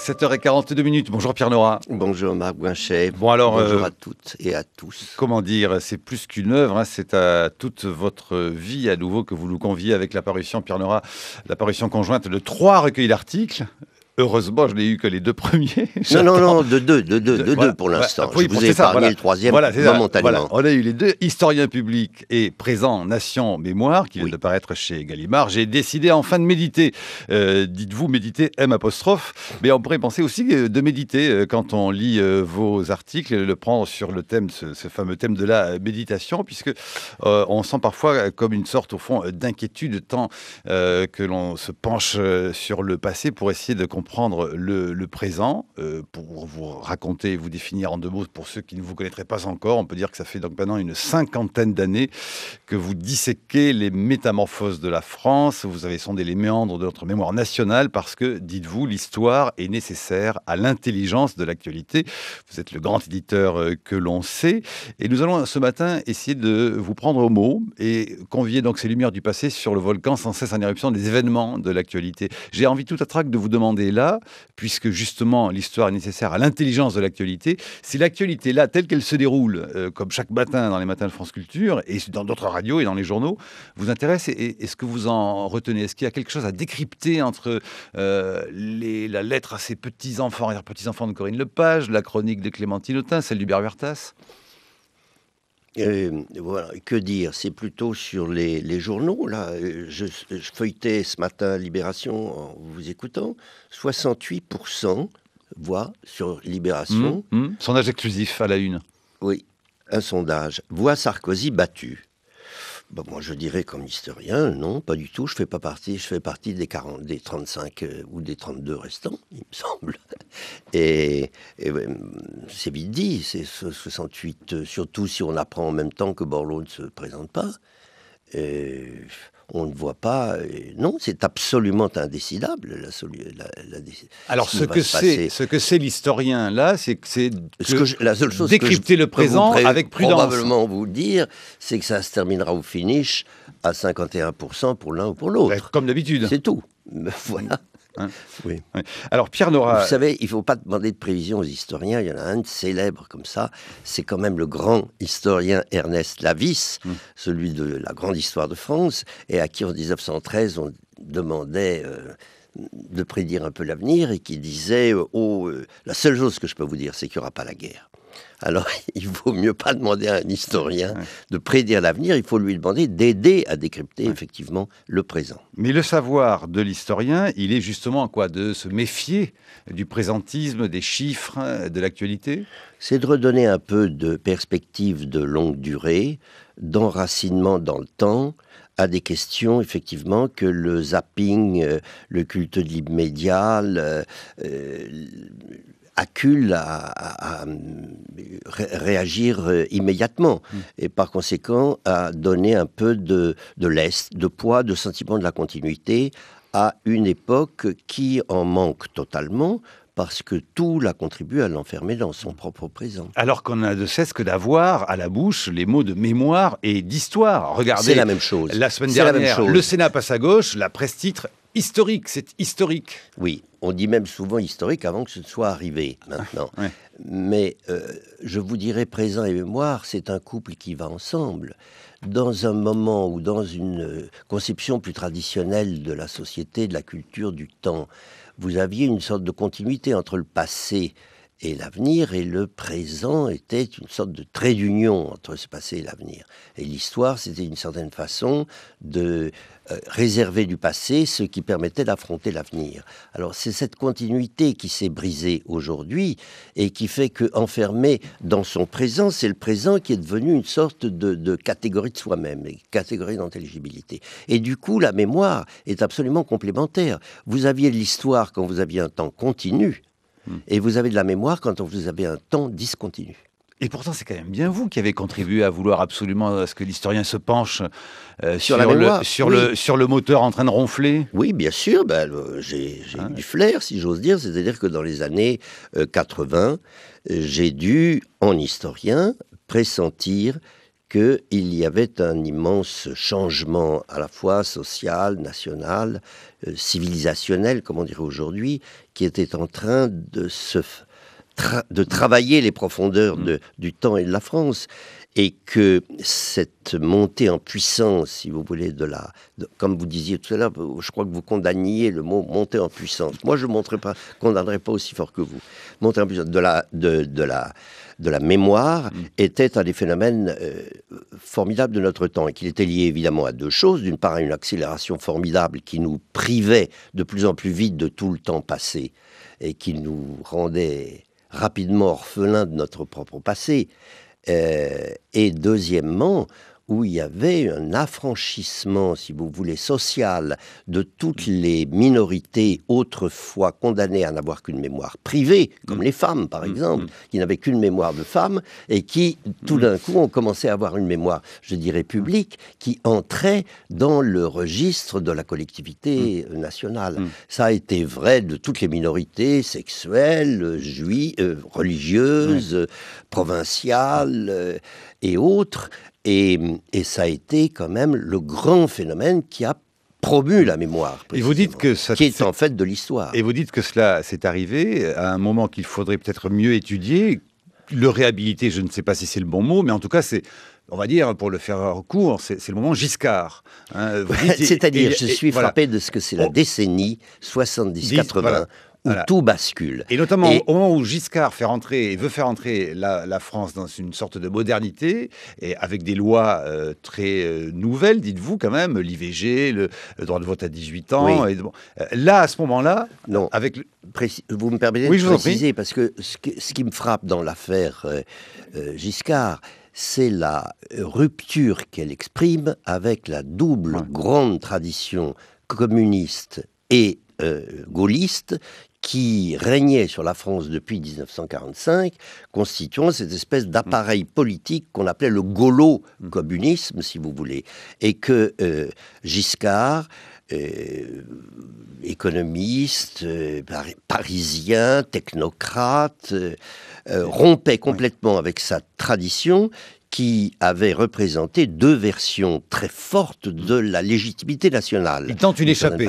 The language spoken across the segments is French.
7h42 minutes. Bonjour Pierre Nora. Bonjour Marc Guinchet. Bonjour euh, à toutes et à tous. Comment dire, c'est plus qu'une œuvre, hein, c'est à toute votre vie à nouveau que vous nous conviez avec l'apparition Pierre Nora, l'apparition conjointe de trois recueils d'articles Heureusement, je n'ai eu que les deux premiers. Non, non, non, de deux, de deux, de, deux pour l'instant. je vous ai épargné le troisième momentanément. Ça, on a eu les deux, historien public et présent Nation Mémoire, qui vient de paraître chez Gallimard. J'ai décidé enfin de méditer. Euh, dites-vous méditer, M apostrophe, mais on pourrait penser aussi euh, de méditer euh, quand on lit vos articles, le prendre sur le thème, ce, fameux thème de la méditation, puisque on sent parfois comme une sorte, au fond, d'inquiétude tant que l'on se penche sur le passé pour essayer de comprendre prendre le, présent euh, pour vous raconter vous définir en deux mots. Pour ceux qui ne vous connaîtraient pas encore, on peut dire que ça fait donc maintenant une cinquantaine d'années que vous disséquez les métamorphoses de la France. Vous avez sondé les méandres de notre mémoire nationale parce que, dites-vous, l'histoire est nécessaire à l'intelligence de l'actualité. Vous êtes le grand éditeur euh, que l'on sait. Et nous allons ce matin essayer de vous prendre au mot et convier donc ces lumières du passé sur le volcan sans cesse en éruption des événements de l'actualité. J'ai envie tout à trac de vous demander puisque justement l'histoire est nécessaire à l'intelligence de l'actualité, si l'actualité-là, telle qu'elle se déroule, euh, comme chaque matin dans les matins de France Culture, et dans d'autres radios et dans les journaux, vous intéresse et, est-ce que vous en retenez Est-ce qu'il y a quelque chose à décrypter entre euh, la lettre à ses petits-enfants, petits-enfants de Corinne Lepage, la chronique de Clémentine Autain, celle du Berbertas euh, voilà, que dire C'est plutôt sur les, journaux. Là, euh, je, feuilletais ce matin Libération en vous écoutant. 68% voix sur Libération. Mmh, mmh. Sondage exclusif à la une. Oui, un sondage. Voix Sarkozy battu. Bah, moi, je dirais comme historien, non, pas du tout. Je fais pas partie, je fais partie des, des 35 euh, ou des 32 restants, il me semble. Et, c'est vite dit, c'est 68, euh, surtout si on apprend en même temps que Borloo ne se présente pas. Et, on ne voit pas. Non, c'est absolument indécidable. La, Alors, ce, que, c'est, ce que c'est l'historien là, c'est que c'est la seule chose décrypter que je le présent avec prudence. Probablement vous dire, c'est que ça se terminera au finish à 51% pour l'un ou pour l'autre. Ben, comme d'habitude. C'est tout. Voilà. Hein Alors, Pierre Nora. Vous savez, il ne faut pas demander de prévision aux historiens. Il y en a un célèbre comme ça. C'est quand même le grand historien Ernest Lavis, hum. celui de la grande histoire de France, et à qui en 1913 on demandait. Euh, de prédire un peu l'avenir et qui disait euh, Oh, euh, la seule chose que je peux vous dire, c'est qu'il n'y aura pas la guerre. Alors, il vaut mieux pas demander à un historien de prédire l'avenir, il faut lui demander d'aider à décrypter effectivement le présent. Mais le savoir de l'historien, il est justement à quoi De se méfier du présentisme, des chiffres, de l'actualité C'est de redonner un peu de perspective de longue durée, d'enracinement dans le temps, à des questions, effectivement, que le zapping, euh, le culte de l'immédiat, euh, accule à, réagir euh, immédiatement mm. et par conséquent à donner un peu de, de l'est, de poids, de sentiment de la continuité à une époque qui en manque totalement parce que tout la contribue à l'enfermer dans son propre présent. Alors qu'on a de cesse que d'avoir à la bouche les mots de mémoire et d'histoire. Regardez. C'est la même chose. La semaine dernière, la même chose. le Sénat passe à gauche, la presse titre historique, c'est historique. Oui, on dit même souvent historique avant que ce ne soit arrivé ah, maintenant. Mais euh, je vous dirais présent et mémoire, c'est un couple qui va ensemble. Dans un moment ou dans une euh, conception plus traditionnelle de la société, de la culture, du temps, vous aviez une sorte de continuité entre le passé, et l'avenir, et le présent étaient une sorte de trait d'union entre ce passé et l'avenir. Et l'histoire, c'était une certaine façon de euh, réserver du passé ce qui permettait d'affronter l'avenir. Alors c'est cette continuité qui s'est brisée aujourd'hui et qui fait que enfermé dans son présent, c'est le présent qui est devenu une sorte de, catégorie de soi-même, catégorie d'intelligibilité. Et du coup, la mémoire est absolument complémentaire. Vous aviez l'histoire quand vous aviez un temps continu, Mm. Et vous avez de la mémoire quand vous avez un temps discontinu. Et pourtant, c'est quand même bien vous qui avez contribué à vouloir absolument euh, à ce que l'historien se penche euh, sur, le, moteur en train de ronfler. Oui, bien sûr. Ben, j'ai eu ah. du flair, si j'ose dire. C'est-à-dire que dans les années 80, euh, j'ai dû, en historien, pressentir qu'il y avait un immense changement à la fois social, national, euh, civilisationnel, comme on dirait aujourd'hui, qui était en train de se de travailler les profondeurs mmh. du temps et de la France et que cette montée en puissance, si vous voulez, de la, comme vous disiez tout à je crois que vous condamniez le mot montée en puissance. Moi, je ne pas, condamnerai pas aussi fort que vous. Montée en puissance de la, de, de la, de la mémoire mm. était un des phénomènes euh, formidables de notre temps et qu'il était lié évidemment à deux choses. D'une part, à une accélération formidable qui nous privait de plus en plus vite de tout le temps passé et qui nous rendait rapidement orphelins de notre propre passé. Euh, et deuxièmement, où il y avait un affranchissement, si vous voulez, social de toutes mm. les minorités autrefois condamnées à n'avoir qu'une mémoire privée, comme mm. les femmes par mm. exemple, qui n'avaient qu'une mémoire de femme et qui tout d'un coup ont commencé à avoir une mémoire, je dirais, publique, qui entrait dans le registre de la collectivité nationale. Ça a été vrai de toutes les minorités sexuelles, juives, euh, religieuses, euh, provinciales. Euh, et autres. Et, ça a été quand même le grand phénomène qui a promu la mémoire. Et vous dites que ça qui est en fait de l'histoire. Et vous dites que cela s'est arrivé à un moment qu'il faudrait peut-être mieux étudier, le réhabiliter. Je ne sais pas si c'est le bon mot, mais en tout cas, c'est on va dire, pour le faire court, c'est le moment Giscard. Hein. C'est-à-dire, je suis frappé de ce que c'est la oh. décennie 70-80 où tout bascule. Et notamment au moment où Giscard fait rentrer et veut faire entrer la, France dans une sorte de modernité, et avec des lois euh, très euh, nouvelles, dites-vous quand même, l'IVG, le, droit de vote à 18 ans. Euh, là, à ce moment-là, non. Avec vous me permettez de préciser, parce que ce, qui me frappe dans l'affaire Giscard, c'est la rupture qu'elle exprime avec la double grande tradition communiste et gaulliste qui régnait sur la France depuis 1945, constituant cette espèce mm. d'appareil politique qu'on appelait le « communisme si vous voulez, et que euh, Giscard, euh, économiste, euh, parisien, technocrate, rompait complètement avec sa tradition, qui avait représenté deux versions très fortes de la légitimité nationale. Il tente une échappée.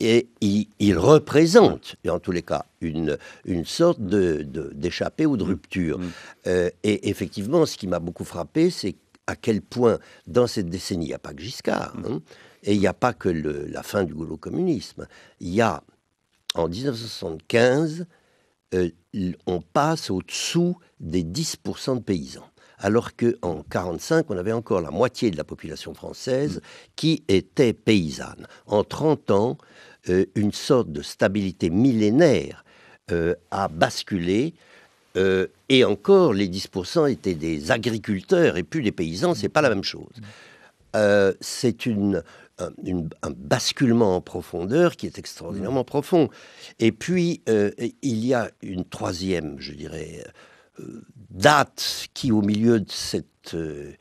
Et il, représente, et en tous les cas, une, une sorte d'échappée de, d'échappée ou de rupture. Mm. Euh, et effectivement, ce qui m'a beaucoup frappé, c'est à quel point, dans cette décennie, il n'y a pas que Giscard, mm. hein, et il n'y a pas que la fin du gaulo-communisme. Il y a, en 1975, euh, on passe au-dessous des 10% de paysans alors qu'en 1945, on avait encore la moitié de la population française qui était paysanne. En 30 ans, euh, une sorte de stabilité millénaire euh, a basculé. Euh, et encore, les 10% étaient des agriculteurs et plus des paysans, Ce n'est pas la même chose. c'est un, basculement en profondeur qui est extraordinairement profond. Et puis, il y a une troisième, je dirais, date qui, au milieu de cette euh,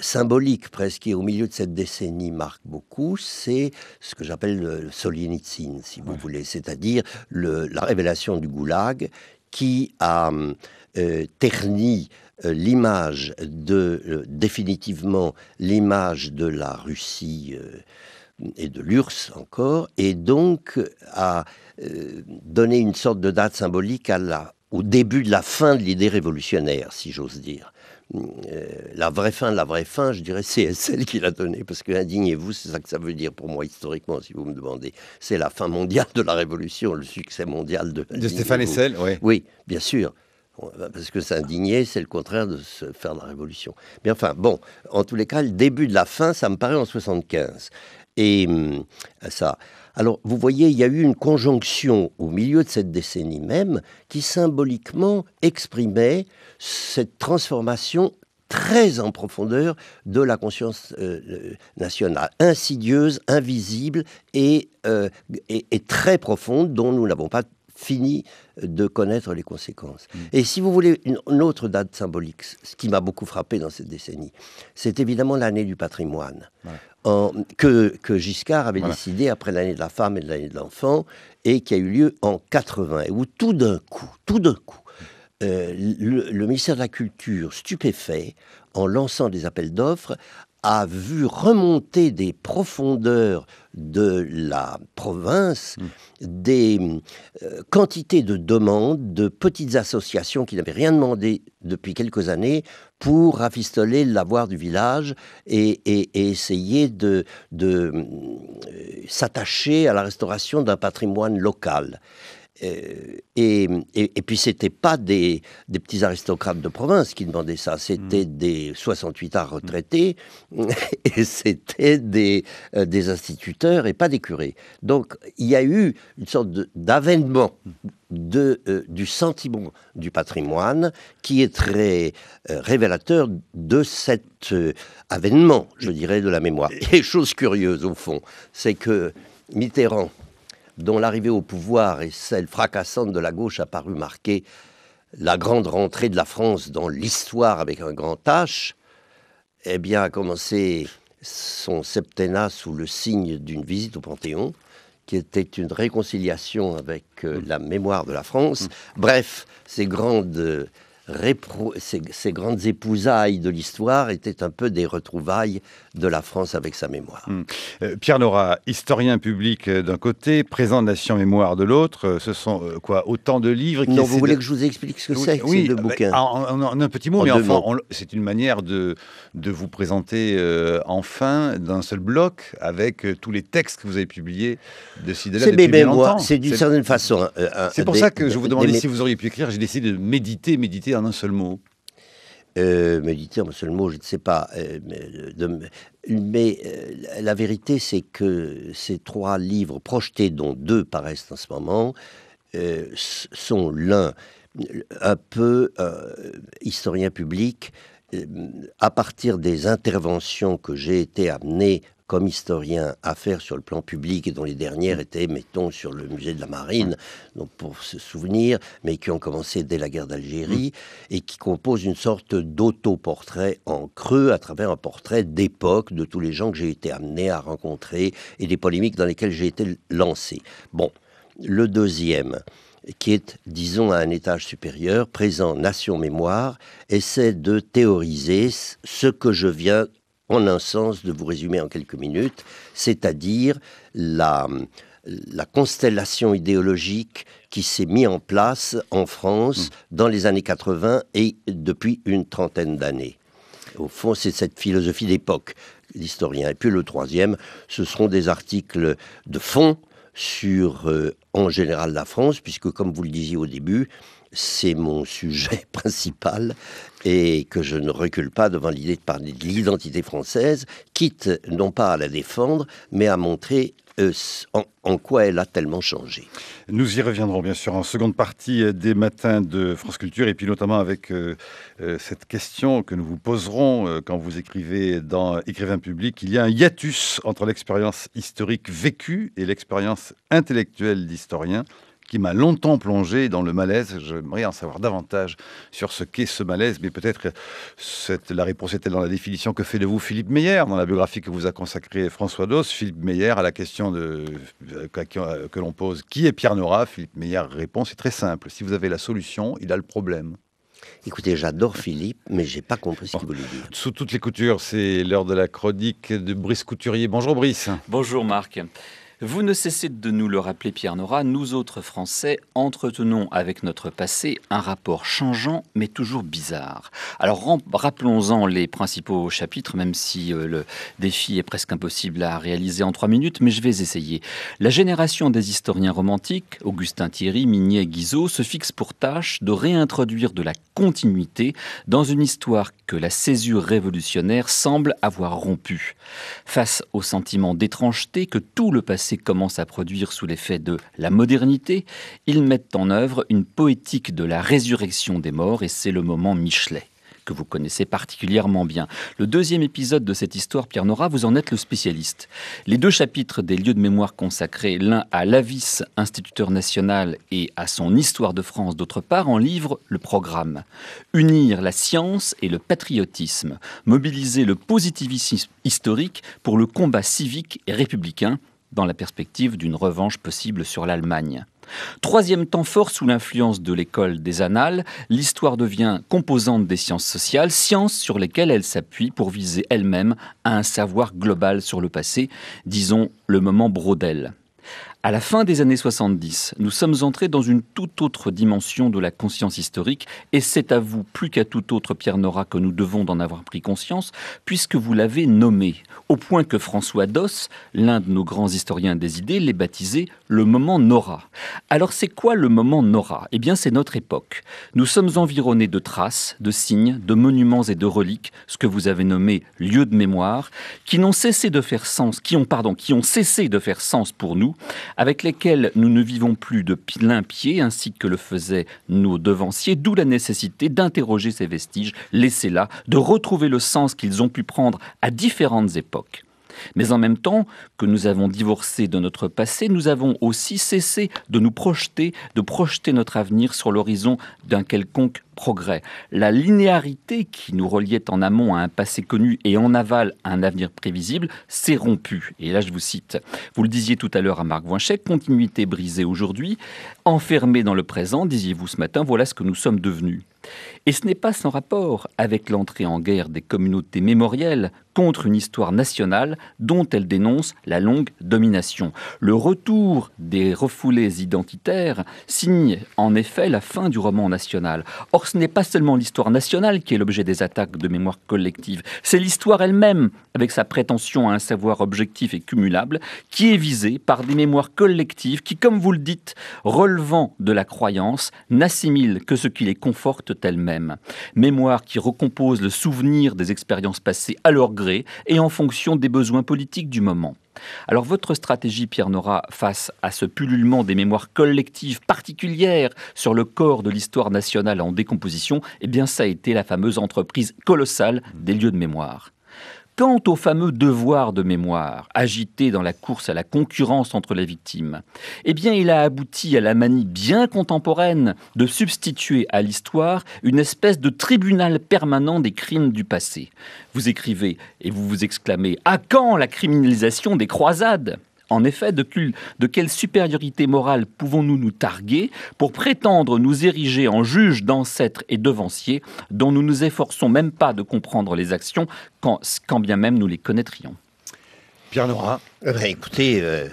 symbolique presque, au milieu de cette décennie marque beaucoup, c'est ce que j'appelle le Soljenitsyn si vous voulez, c'est-à-dire la révélation du goulag qui a euh, terni euh, l'image de, définitivement, l'image de la Russie et de l'URSS encore, et donc a donné une sorte de date symbolique à la au début de la fin de l'idée révolutionnaire, si j'ose dire. Euh, la vraie fin, la vraie fin, je dirais, c'est celle qui l'a donnée, parce que indignez-vous, c'est ça que ça veut dire pour moi historiquement, si vous me demandez. C'est la fin mondiale de la Révolution, le succès mondial de... De Stéphane Essel, oui. Oui, bien sûr. Parce que s'indigner, c'est le contraire de se faire la révolution. Mais enfin, bon, en tous les cas, le début de la fin, ça me paraît en 75. Et hum, ça, alors, vous voyez, il y a eu une conjonction au milieu de cette décennie même qui symboliquement exprimait cette transformation très en profondeur de la conscience euh, euh, nationale, insidieuse, invisible euh, et, très profonde, dont nous n'avons pas fini de connaître les conséquences. Mmh. Et si vous voulez, une, autre date symbolique, ce qui m'a beaucoup frappé dans cette décennie, c'est évidemment l'année du patrimoine que, Giscard avait décidé après l'année de la femme et l'année de l'enfant, et qui a eu lieu en 80, où tout d'un coup, tout d'un coup, euh, le, ministère de la Culture, stupéfait, en lançant des appels d'offres, a vu remonter des profondeurs de la province des euh, quantités de demandes de petites associations qui n'avaient rien demandé depuis quelques années pour rafistoler l'avoir du village et, essayer de, euh, s'attacher à la restauration d'un patrimoine local. Euh, et, et, et, puis, c'était pas des, des, petits aristocrates de province qui demandaient ça, c'était mm. des 68 arts mm. retraités, et c'était des, euh, des, instituteurs et pas des curés. Donc, il y a eu une sorte d'avènement de, euh, du sentiment du patrimoine qui est très révélateur de cet avènement, je dirais, de la mémoire. Et chose curieuse, au fond, c'est que Mitterrand dont l'arrivée au pouvoir et celle fracassante de la gauche a paru marquer la grande rentrée de la France dans l'histoire avec un grand H, eh bien, a commencé son septennat sous le signe d'une visite au Panthéon, qui était une réconciliation avec euh, la mémoire de la France. Mm. Bref, ces grandes ces, grandes épousailles de l'histoire étaient un peu des retrouvailles de la France avec sa mémoire. Hmm. Euh, Pierre Nora, historien public euh, d'un côté, présent de mémoire de l'autre, euh, ce sont quoi autant de livres qui Non, vous voulez que je vous explique ce que c'est oui, ces deux bah, en, un petit mot, mais enfin, c'est une manière de, de vous présenter enfin d'un seul bloc avec tous les textes que vous avez publiés de longtemps. C'est mes c'est d'une certaine façon. Hein, c'est pour ça que je vous demandais si vous auriez pu écrire. J'ai décidé de méditer, méditer un seul mot euh, méditer un seul mot, je ne sais pas. Euh, mais, euh, mais euh, la vérité, c'est que ces trois livres projetés, dont deux paraissent en ce moment, sont l'un un peu historien public à partir des interventions que j'ai été amené comme historien à faire sur le plan public et dont les dernières étaient, mettons, sur le musée de la Marine, donc pour se souvenir, mais qui ont commencé dès la guerre d'Algérie mm. et qui composent une sorte d'autoportrait en creux à travers un portrait d'époque de tous les gens que j'ai été amené à rencontrer et des polémiques dans lesquelles j'ai été lancé. Bon, le deuxième qui est, disons, à un étage supérieur, présent Nation Mémoire, essaie de théoriser ce que je viens en un sens de vous résumer en quelques minutes, c'est-à-dire la, constellation idéologique qui s'est mise en place en France mm. dans les années 80 et depuis une trentaine d'années. Au fond, c'est cette philosophie d'époque, l'historien. Et puis le troisième, ce seront des articles de fond sur, euh, en général, la France, puisque comme vous le disiez au début, c'est mon sujet principal et que je ne recule pas devant l'idée de parler de l'identité française, quitte non pas à la défendre, mais à montrer euh, en, quoi elle a tellement changé. Nous y reviendrons bien sûr en seconde partie euh, des matins de France Culture et puis notamment avec euh, cette question que nous vous poserons quand vous écrivez dans Écrivain public. Il y a un hiatus entre l'expérience historique vécue et l'expérience intellectuelle d'historien qui m'a longtemps plongé dans le malaise. J'aimerais en savoir davantage sur ce qu'est ce malaise, mais peut-être la réponse était dans la définition que fait de vous Philippe Meyer dans la biographie que vous a consacrée François Dos. Philippe Meyer à la question de, euh, que l'on pose qui est Pierre Nora Philippe Meyer répond c'est très simple. Si vous avez la solution, il a le problème. Écoutez, j'adore Philippe, mais j'ai pas compris ce qu'il voulait dire. Sous toutes les coutures, c'est l'heure de la chronique de Brice Couturier. Bonjour Brice. Bonjour Marc. Vous ne cessez de nous le rappeler, Pierre Nora, nous autres Français entretenons avec notre passé un rapport changeant mais toujours bizarre. Alors rappelons-en les principaux chapitres, même si euh, le défi est presque impossible à réaliser en trois minutes, mais je vais essayer. La génération des historiens romantiques, Augustin Thierry, Mignet, Guizot, se fixe pour tâche de réintroduire de la continuité dans une histoire que la césure révolutionnaire semble avoir rompue. Face au sentiment d'étrangeté que tout le passé et commencent à produire sous l'effet de la modernité, ils mettent en œuvre une poétique de la résurrection des morts et c'est le moment Michelet que vous connaissez particulièrement bien. Le deuxième épisode de cette histoire, Pierre Nora, vous en êtes le spécialiste. Les deux chapitres des lieux de mémoire consacrés, l'un à Lavis, instituteur national, et à son histoire de France, d'autre part, en livrent le programme. Unir la science et le patriotisme, mobiliser le positivisme historique pour le combat civique et républicain, dans la perspective d'une revanche possible sur l'Allemagne. Troisième temps fort sous l'influence de l'école des annales, l'histoire devient composante des sciences sociales, sciences sur lesquelles elle s'appuie pour viser elle-même à un savoir global sur le passé, disons le moment Brodel. À la fin des années 70, nous sommes entrés dans une toute autre dimension de la conscience historique, et c'est à vous, plus qu'à tout autre Pierre Nora, que nous devons d'en avoir pris conscience, puisque vous l'avez nommé, au point que François Doss, l'un de nos grands historiens des idées, l'ait baptisé le moment Nora. Alors c'est quoi le moment Nora Eh bien c'est notre époque. Nous sommes environnés de traces, de signes, de monuments et de reliques, ce que vous avez nommé lieux de mémoire, qui n'ont cessé de faire sens, qui ont, pardon, qui ont cessé de faire sens pour nous, avec lesquels nous ne vivons plus de plein pied, ainsi que le faisaient nos devanciers, d'où la nécessité d'interroger ces vestiges laissés là, de retrouver le sens qu'ils ont pu prendre à différentes époques. Mais en même temps que nous avons divorcé de notre passé, nous avons aussi cessé de nous projeter, de projeter notre avenir sur l'horizon d'un quelconque progrès. La linéarité qui nous reliait en amont à un passé connu et en aval à un avenir prévisible s'est rompue. Et là, je vous cite. Vous le disiez tout à l'heure à Marc Voinchet continuité brisée aujourd'hui, enfermée dans le présent, disiez-vous ce matin, voilà ce que nous sommes devenus. Et ce n'est pas sans rapport avec l'entrée en guerre des communautés mémorielles contre une histoire nationale dont elle dénonce la longue domination. Le retour des refoulés identitaires signe en effet la fin du roman national. Or, ce n'est pas seulement l'histoire nationale qui est l'objet des attaques de mémoire collective, c'est l'histoire elle-même, avec sa prétention à un savoir objectif et cumulable, qui est visée par des mémoires collectives qui, comme vous le dites, relevant de la croyance, n'assimilent que ce qui les conforte elles-mêmes. Mémoires qui recomposent le souvenir des expériences passées à leur gré et en fonction des besoins politiques du moment. Alors votre stratégie, Pierre Nora, face à ce pullulement des mémoires collectives particulières sur le corps de l'histoire nationale en décomposition, eh bien ça a été la fameuse entreprise colossale des lieux de mémoire. Quant au fameux devoir de mémoire, agité dans la course à la concurrence entre les victimes, eh bien il a abouti à la manie bien contemporaine de substituer à l'histoire une espèce de tribunal permanent des crimes du passé. Vous écrivez et vous vous exclamez À quand la criminalisation des croisades en effet, de, de quelle supériorité morale pouvons-nous nous targuer pour prétendre nous ériger en juges d'ancêtres et devanciers dont nous nous efforçons même pas de comprendre les actions quand, quand bien même nous les connaîtrions Pierre eh Nora. Ben, écoutez, euh,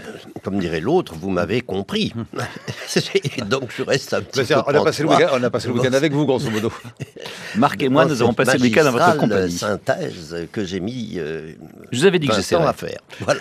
comme dirait l'autre, vous m'avez compris. Hmm. donc je reste un peu. On a, passé le week-end avec vous, grosso modo. Marc et moi, nous avons passé le week-end dans votre compagnie. synthèse que j'ai mis. Euh, je vous avais dit que j'essaierais. à faire. Voilà.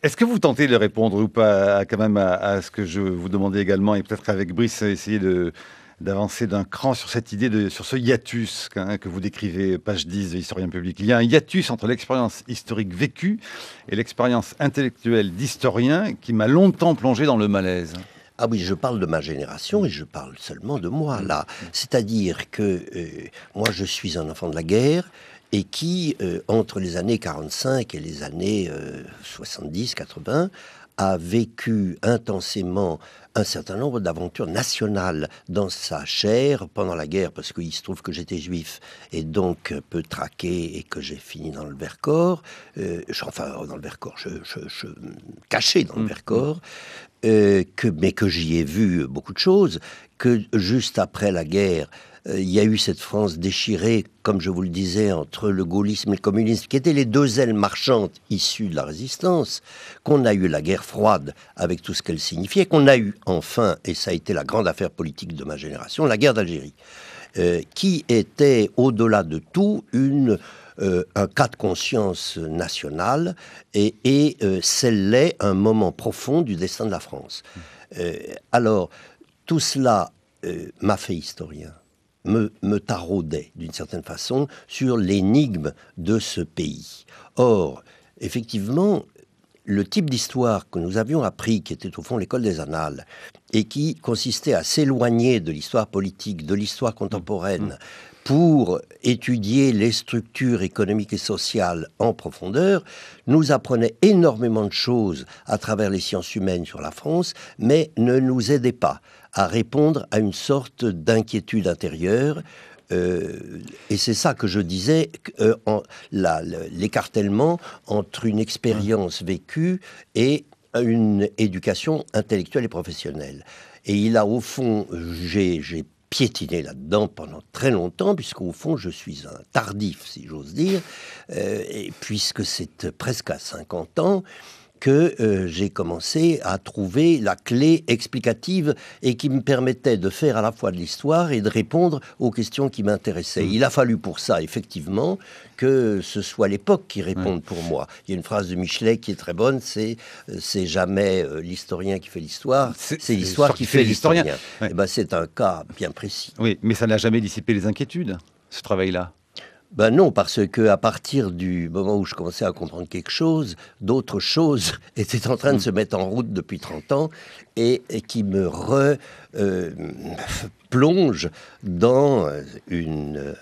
Est-ce que vous tentez de répondre ou pas à, quand même à, ce que je vous demandais également et peut-être avec Brice euh, essayer de d'avancer d'un cran sur cette idée de sur ce hiatus hein, que vous décrivez page 10 de Historien public. Il y a un hiatus entre l'expérience historique vécue et l'expérience intellectuelle d'historien qui m'a longtemps plongé dans le malaise. Ah oui, je parle de ma génération et je parle seulement de moi là. Mm. C'est-à-dire que euh, moi je suis un enfant de la guerre, et qui, euh, entre les années 45 et les années 70-80, euh, a vécu intensément un certain nombre d'aventures nationales dans sa chair pendant la guerre, parce qu'il se trouve que j'étais juif et donc peu traqué et que j'ai fini dans le Vercors, euh, enfin dans le Vercors, je, je, caché dans le mm, Vercors, mm. que, mais que j'y ai vu beaucoup de choses, que juste après la guerre, euh, il y a eu cette France déchirée, comme je vous le disais, entre le gaullisme et le communisme, qui étaient les deux ailes marchantes issues de la résistance, qu'on a eu la guerre froide avec tout ce qu'elle signifiait, qu'on a eu enfin, et ça a été la grande affaire politique de ma génération, la guerre d'Algérie, euh, qui était au-delà de tout euh, un cas de conscience nationale et, celle-là, un moment profond du destin de la France. alors, tout cela m'a fait historien me, me taraudait d'une certaine façon sur l'énigme de ce pays. Or, effectivement, le type d'histoire que nous avions appris, qui était au fond l'école des annales, et qui consistait à s'éloigner de l'histoire politique, de l'histoire contemporaine, mmh, mmh. pour étudier les structures économiques et sociales en profondeur, nous apprenait énormément de choses à travers les sciences humaines sur la France, mais ne nous aidait pas à répondre à une sorte d'inquiétude intérieure. Euh, et c'est ça que je disais, euh, l'écartèlement entre une expérience vécue et une éducation intellectuelle et professionnelle. Et il a au fond, j'ai piétiné là-dedans pendant très longtemps, puisqu'au fond, je suis un tardif, si j'ose dire, euh, et puisque c'est presque à 50 ans, que euh, j'ai commencé à trouver la clé explicative et qui me permettait de faire à la fois de l'histoire et de répondre aux questions qui m'intéressaient. Mm. Il a fallu pour ça, effectivement, que ce soit l'époque qui réponde pour moi. Il y a une phrase de Michelet qui est très bonne, c'est c'est jamais euh, l'historien qui fait l'histoire, c'est l'histoire qui, fait, l'historien. Eh ben, c'est un cas bien précis. Oui, mais ça n'a jamais dissipé les inquiétudes, ce travail-là ben non, parce que à partir du moment où je commençais à comprendre quelque chose, d'autres choses étaient en train de mm. se mettre en route depuis 30 ans et, qui me replongent euh, dans une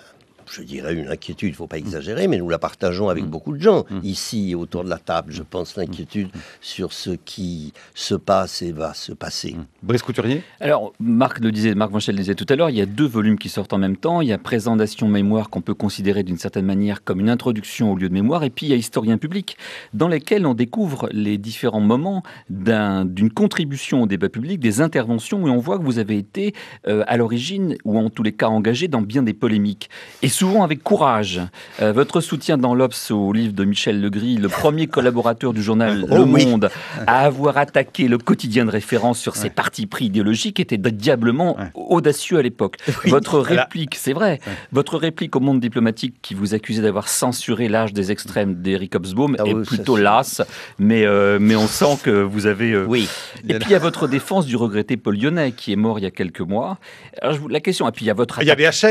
je dirais, une inquiétude, il ne faut pas mm. exagérer, mais nous la partageons avec mm. beaucoup de gens mm. ici autour de la table. Je pense l'inquiétude sur ce qui se passe et va se passer. Brice Couturier Alors, Marc le disait, Marc Vanchel le disait tout à l'heure, il y a deux volumes qui sortent en même temps. Il y a Présentation mémoire qu'on peut considérer d'une certaine manière comme une introduction au lieu de mémoire, et puis il y a Historien public, dans lesquels on découvre les différents moments d'une contribution au débat public, des interventions, où on voit que vous avez été euh, à l'origine, ou en tous les cas engagé dans bien des polémiques. Et souvent avec courage. Euh, votre soutien dans l'Obs au livre de Michel Legris, le premier collaborateur du journal Le oh Monde, à avoir attaqué le quotidien de référence sur ses partis pris idéologiques, était diablement audacieux à l'époque. votre réplique, c'est vrai, votre réplique au monde diplomatique qui vous accusait d'avoir censuré l'âge des extrêmes d'Eric Hobsbawm ah est plutôt lasse, mais, euh, mais on sent que vous avez... Euh, oui. Et puis il y a votre défense du regretté Paul Lyonnais qui est mort il y a quelques mois. Alors, je la question, et puis il y a votre attaque,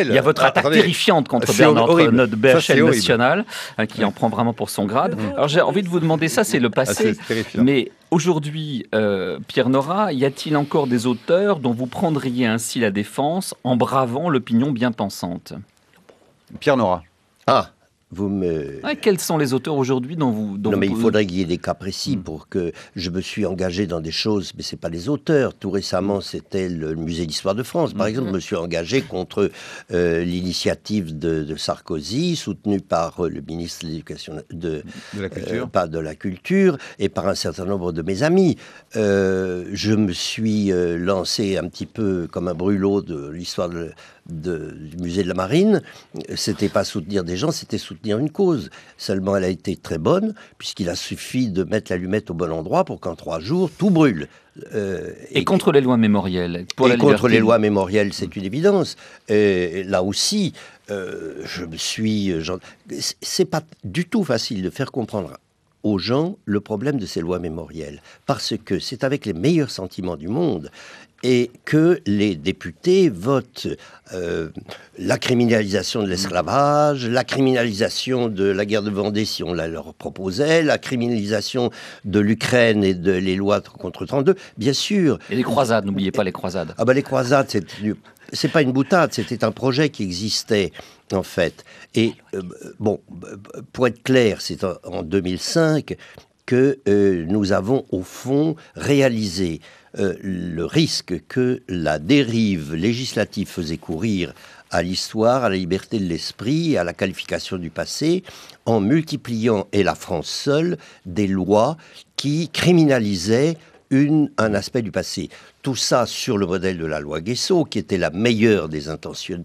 il y votre ah, terrifiante entre Bernard, notre BHL hein, qui en prend vraiment pour son grade. Alors j'ai envie de vous demander ça, c'est le ah, passé. mais aujourd'hui, euh, Pierre Nora, y a-t-il encore des auteurs dont vous prendriez ainsi la défense en bravant l'opinion bien pensante Pierre Nora. Ah vous quels sont les auteurs aujourd'hui dont vous... non, mais il faudrait qu'il y ait des cas précis hmm. pour que je me suis engagé dans des choses, mais ce n'est pas les auteurs. Tout récemment, hmm. c'était le Musée d'histoire de France. Par hmm. exemple, je me suis engagé contre euh, l'initiative de, Sarkozy, soutenue par euh, le ministre de l'Éducation... De, la culture. Euh, pas de la culture, et par un certain nombre de mes amis. je me suis lancé un petit peu comme un brûlot de l'histoire de du musée de la marine, c'était pas soutenir des gens, c'était soutenir une cause. Seulement, elle a été très bonne, puisqu'il a suffi de mettre l'allumette au bon endroit pour qu'en trois jours, tout brûle. Euh, et, contre les lois mémorielles. et contre les lois mémorielles, c'est une évidence. Et là aussi, euh, je me suis. C'est pas du tout facile de faire comprendre aux gens le problème de ces lois mémorielles. Parce que c'est avec les meilleurs sentiments du monde et que les députés votent euh, la criminalisation de l'esclavage, la criminalisation de la guerre de Vendée si on la leur proposait, la criminalisation de l'Ukraine et de les lois contre 32, bien sûr. Et les croisades, n'oubliez pas les croisades. Ah ben les croisades, c'est pas une boutade, c'était un projet qui existait en fait. Et euh, bon, pour être clair, c'est en, 2005 que euh, nous avons au fond réalisé euh, le risque que la dérive législative faisait courir à l'histoire, à la liberté de l'esprit, à la qualification du passé, en multipliant, et la France seule, des lois qui criminalisaient un aspect du passé. Tout ça sur le modèle de la loi Guesso, qui était la meilleure des,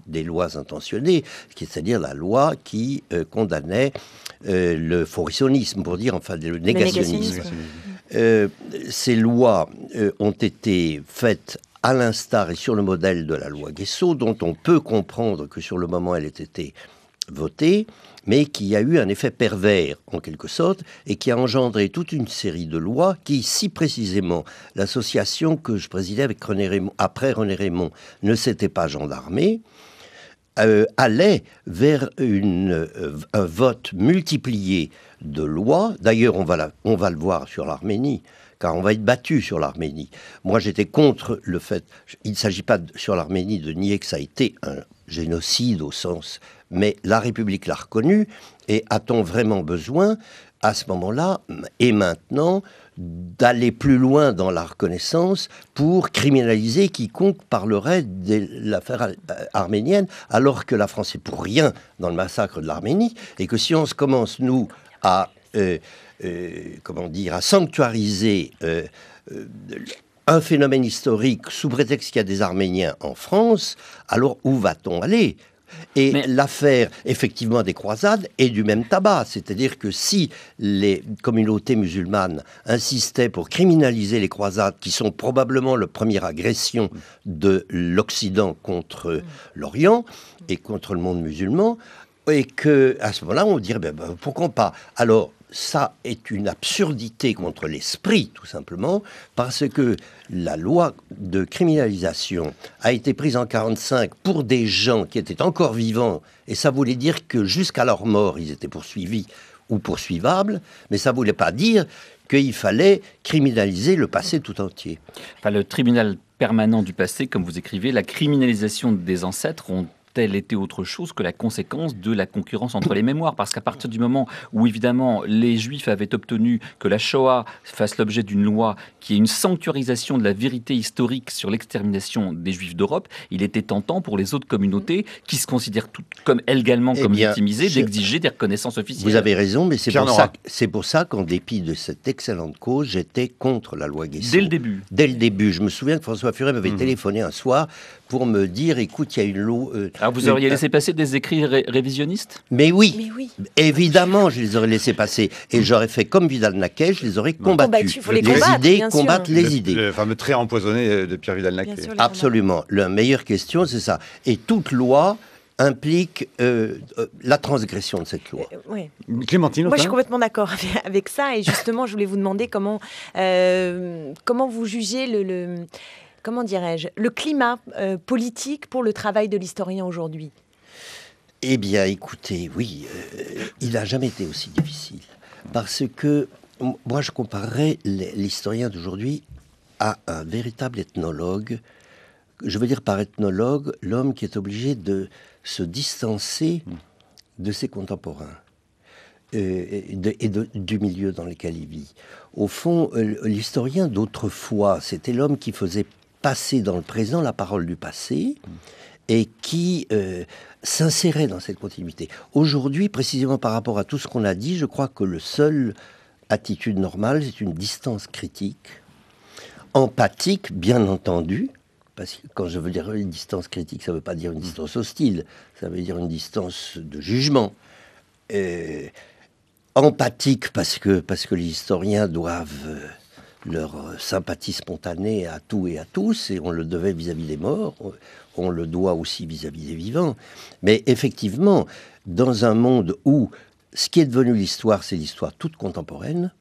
des lois intentionnées, c'est-à-dire la loi qui euh, condamnait euh, le forisonisme, pour dire enfin Le négationnisme. Euh, ces lois euh, ont été faites à l'instar et sur le modèle de la loi Guesso, dont on peut comprendre que sur le moment elle ait été votée, mais qui a eu un effet pervers en quelque sorte, et qui a engendré toute une série de lois qui, si précisément l'association que je présidais avec René après René Raymond ne s'était pas gendarmée, euh, allait vers euh, un vote multiplié de lois. D'ailleurs, on, va le voir sur l'Arménie, car on va être battu sur l'Arménie. Moi, j'étais contre le fait. Il ne s'agit pas sur l'Arménie de nier que ça a été un génocide au sens. Mais la République l'a reconnu. Et a-t-on vraiment besoin, à ce moment-là et maintenant, d'aller plus loin dans la reconnaissance pour criminaliser quiconque parlerait de l'affaire euh, arménienne, alors que la France est pour rien dans le massacre de l'Arménie, et que si on commence, nous, à, euh, euh, comment dire, à sanctuariser un phénomène historique sous prétexte qu'il y a des Arméniens en France, alors où va-t-on aller et l'affaire, effectivement, des croisades est du même tabac. C'est-à-dire que si les communautés musulmanes insistaient pour criminaliser les croisades, qui sont probablement la première agression de l'Occident contre l'Orient et contre le monde musulman, et que à ce moment-là, on dirait ben, ben, pourquoi pas Alors, ça est une absurdité contre l'esprit, tout simplement, parce que la loi de criminalisation a été prise en 1945 pour des gens qui étaient encore vivants, et ça voulait dire que jusqu'à leur mort, ils étaient poursuivis ou poursuivables, mais ça voulait pas dire qu'il fallait criminaliser le passé tout entier. pas le tribunal permanent du passé, comme vous écrivez, la criminalisation des ancêtres ont elle était autre chose que la conséquence de la concurrence entre les mémoires. Parce qu'à partir du moment où, évidemment, les Juifs avaient obtenu que la Shoah fasse l'objet d'une loi qui est une sanctuarisation de la vérité historique sur l'extermination des Juifs d'Europe, il était tentant pour les autres communautés qui se considèrent toutes comme également eh comme victimisées d'exiger des reconnaissances officielles. Vous avez raison, mais c'est pour, ça, qu'en dépit de cette excellente cause, j'étais contre la loi Guesson. Dès le début. Dès le début. Je me souviens que François Furet m'avait mmh. téléphoné un soir pour me dire, écoute, il y a une loi... Euh, Alors ah, vous auriez euh, laissé passer des écrits révisionnistes mais oui, mais oui, évidemment, je les aurais laissés passer. Et j'aurais fait comme Vidal-Naquet, je les aurais combattus. les, idées combattent les idées. Le fameux trait empoisonné euh, de Pierre Vidal-Naquet. Absolument. La meilleure question, c'est ça. Et toute loi implique la transgression de cette loi. oui. Clémentine, moi je suis complètement d'accord avec ça et justement je voulais vous demander comment comment vous jugez le, le comment dirais-je, le climat euh, politique pour le travail de l'historien aujourd'hui Eh bien, écoutez, oui, euh, il n'a jamais été aussi difficile. Parce que moi, je comparerais l'historien d'aujourd'hui à un véritable ethnologue. Je veux dire par ethnologue l'homme qui est obligé de se distancer de ses contemporains euh, et, du milieu dans lequel il vit. Au fond, l'historien d'autrefois, c'était l'homme qui faisait passer dans le présent la parole du passé et qui euh, s'insérait dans cette continuité. Aujourd'hui, précisément par rapport à tout ce qu'on a dit, je crois que le seul attitude normale, c'est une distance critique, empathique, bien entendu, parce que quand je veux dire une distance critique, ça ne veut pas dire une mmh. distance hostile, ça veut dire une distance de jugement. Euh, empathique parce que, parce que les historiens doivent euh, leur euh, sympathie spontanée à tout et à tous, et on le devait vis-à-vis des morts, on le doit aussi vis-à-vis des vivants. Mais effectivement, dans un monde où ce qui est devenu l'histoire, c'est l'histoire toute contemporaine,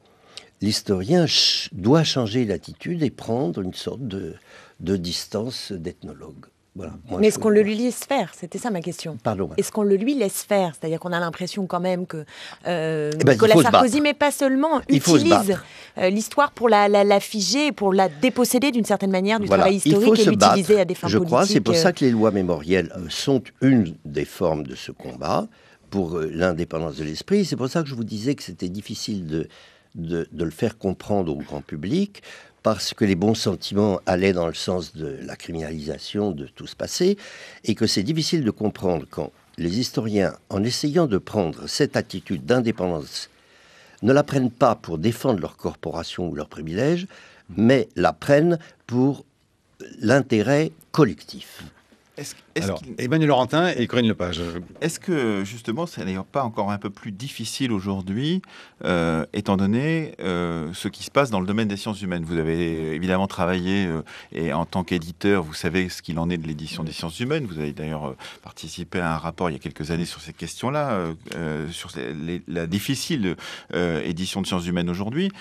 l'historien doit changer d'attitude et prendre une sorte de distance d'ethnologue. Mais est-ce qu'on le lui laisse faire C'était ça ma question. Pardon. Est-ce qu'on le lui laisse faire C'est-à-dire qu'on a l'impression quand même que euh, eh ben, Nicolas Sarkozy, mais pas seulement, utilise euh, l'histoire pour la, figer, pour la déposséder d'une certaine manière du travail historique et l'utiliser à des fins politiques. Je crois, c'est pour ça euh, que les lois mémorielles sont une des formes de ce combat pour l'indépendance de l'esprit. C'est pour ça que je vous disais que c'était difficile de de, le faire comprendre au grand public, parce que les bons sentiments allaient dans le sens de la criminalisation de tout ce passé, et que c'est difficile de comprendre quand les historiens, en essayant de prendre cette attitude d'indépendance, ne la prennent pas pour défendre leur corporation ou leurs privilèges, mais la prennent pour l'intérêt collectif. Est-ce alors, Emmanuel Laurentin et Corinne Lepage. Est-ce que justement, c'est d'ailleurs pas encore un peu plus difficile aujourd'hui, euh, étant donné euh, ce qui se passe dans le domaine des sciences humaines Vous avez évidemment travaillé euh, et en tant qu'éditeur, vous savez ce qu'il en est de l'édition des sciences humaines. Vous avez d'ailleurs participé à un rapport il y a quelques années sur ces questions-là, sur la difficile édition de sciences humaines aujourd'hui.